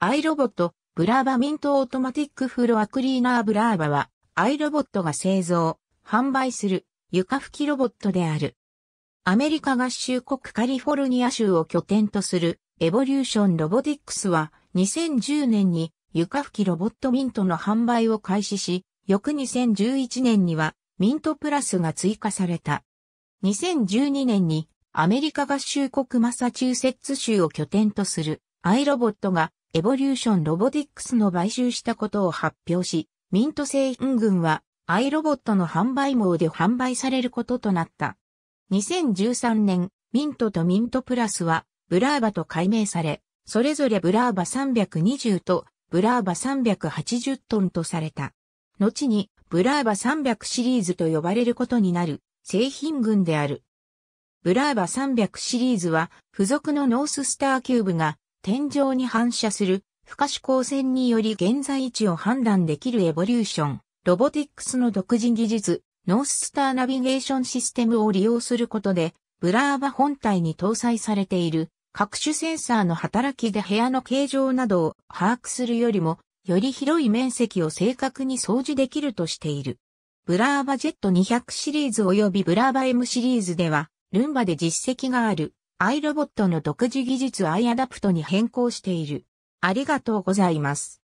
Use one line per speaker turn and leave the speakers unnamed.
アイロボット、ブラーバミントオートマティックフロアクリーナーブラ
ーバは、アイロボットが製造、販売する床拭きロボットである。アメリカ合衆国カリフォルニア州を拠点とするエボリューションロボティックスは2010年に床拭きロボットミントの販売を開始し、翌2011年にはミントプラスが追加された。2012年にアメリカ合衆国マサチューセッツ州を拠点とするアイロボットがエボリューションロボティックスの買収したことを発表し、ミント製品群はアイロボットの販売網で販売されることとなった。2013年、ミントとミントプラスはブラーバと改名され、それぞれブラーバ320とブラーバ380トンとされた。後にブラーバ300シリーズと呼ばれることになる製品群である。ブラーバ300シリーズは付属のノーススターキューブが天井に反射する不可視光線により現在位置を判断できるエボリューション、ロボティックスの独自技術、ノーススターナビゲーションシステムを利用することで、ブラーバ本体に搭載されている各種センサーの働きで部屋の形状などを把握するよりも、より広い面積を正確に掃除できるとしている。ブラーバジェット200シリーズ及びブラーバ M シリーズでは、ルンバで実績がある iRobot の独自技術 iAdapt に変更
している。ありがとうございます。